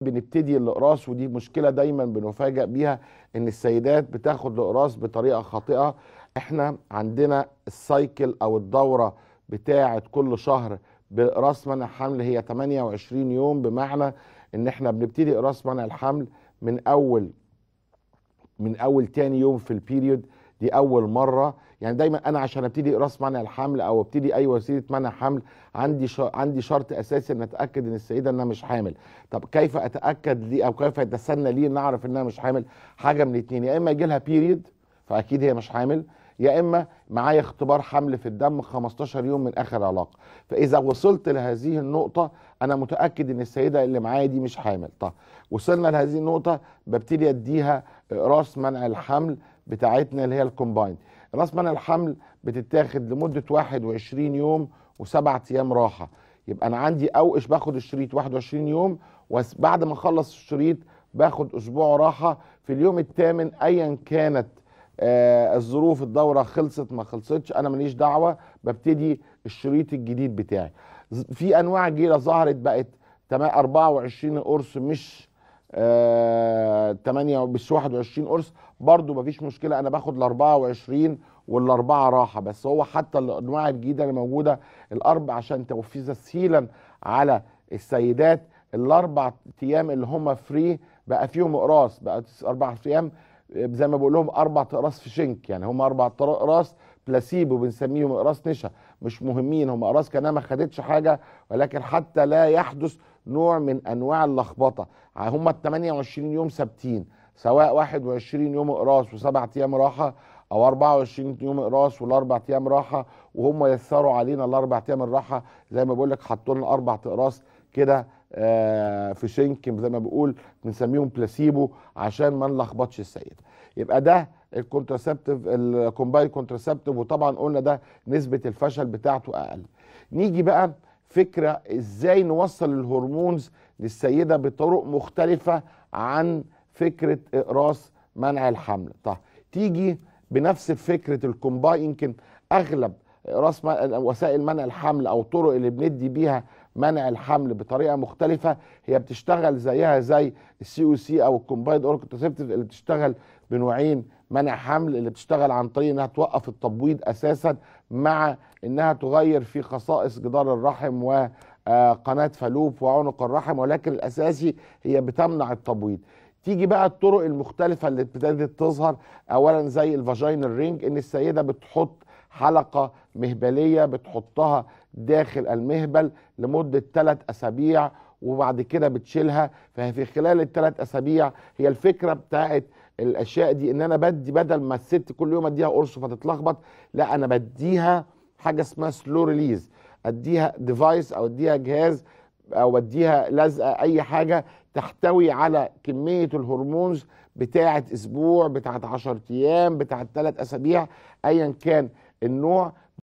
بنبتدي الاقراص ودي مشكله دايما بنفاجئ بيها ان السيدات بتاخد الاقراص بطريقه خاطئه احنا عندنا السايكل او الدوره بتاعه كل شهر بقراص منع حمل هي 28 يوم بمعنى ان احنا بنبتدي قراص منع الحمل من اول من اول تاني يوم في البيريود دي اول مره يعني دايما انا عشان ابتدي اقراص منع الحمل او ابتدي اي وسيله منع حمل عندي شر... عندي شرط اساسي ان اتاكد ان السيده انها مش حامل طب كيف اتاكد لي او كيف اتسنى لي ان اعرف انها مش حامل حاجه من الاثنين يا اما يجي لها بيريد فاكيد هي مش حامل يا اما معايا اختبار حمل في الدم 15 يوم من اخر علاقه فاذا وصلت لهذه النقطه انا متاكد ان السيده اللي معايا دي مش حامل طب وصلنا لهذه النقطه ببتدي اديها اقراص منع الحمل بتاعتنا اللي هي الكومبايند راس مال الحمل بتتاخد لمده 21 يوم و7 ايام راحه يبقى انا عندي اوقش باخد الشريط 21 يوم وبعد ما اخلص الشريط باخد اسبوع راحه في اليوم الثامن ايا كانت آه الظروف الدوره خلصت ما خلصتش انا ماليش دعوه ببتدي الشريط الجديد بتاعي في انواع جيله ظهرت بقت 24 قرص مش آه 8 بس 21 قرص برضو مفيش مشكله انا باخد ال 24 والاربعه راحه بس هو حتى الانواع الجديده اللي موجوده الاربع عشان توفير تسهيلا على السيدات الاربع ايام اللي هما فري بقى فيهم اقراص بقى اربع ايام زي ما بقول لهم اربع اقراص في شنك يعني هم اربع اقراص بلاسيبو بنسميهم اقراص نشا مش مهمين هم اقراص كانها ما خدتش حاجه ولكن حتى لا يحدث نوع من انواع اللخبطه هم ال 28 يوم ثابتين سواء 21 يوم اقراص وسبع ايام راحه او 24 يوم اقراص والاربع ايام راحه وهم يسروا علينا الاربع ايام الراحه زي ما بقول لك حطوا لنا اربع اقراص كده آه، في شنك زي ما بقول بنسميهم بلاسيبو عشان ما نلخبطش السيد يبقى ده الكونتراسبتيف الكومباين كونتراسبتيف وطبعا قلنا ده نسبه الفشل بتاعته اقل نيجي بقى فكره ازاي نوصل الهرمونز للسيده بطرق مختلفه عن فكره اقراص منع الحمل طب تيجي بنفس فكره الكومباين يمكن اغلب اقراص وسائل منع الحمل او الطرق اللي بندي بيها منع الحمل بطريقه مختلفه هي بتشتغل زيها زي السي او سي او الكومبايند اوركتوسيبتيف اللي بتشتغل بنوعين منع حمل اللي بتشتغل عن طريق انها توقف التبويض اساسا مع انها تغير في خصائص جدار الرحم وقناه آه، فالوب وعنق الرحم ولكن الاساسي هي بتمنع التبويض تيجي بقى الطرق المختلفة اللي ابتدت تظهر أولا زي الفاجينال رينج إن السيدة بتحط حلقة مهبلية بتحطها داخل المهبل لمده ثلاث اسابيع وبعد كده بتشيلها ففي خلال الثلاث اسابيع هي الفكره بتاعت الاشياء دي ان انا بدي بدل ما الست كل يوم اديها قرص فتتلخبط لا انا بديها حاجه اسمها سلو ريليز اديها ديفايس او اديها جهاز او اديها لزقه اي حاجه تحتوي على كميه الهرمونز بتاعه اسبوع بتاعه 10 ايام بتاعه ثلاث اسابيع ايا كان النوع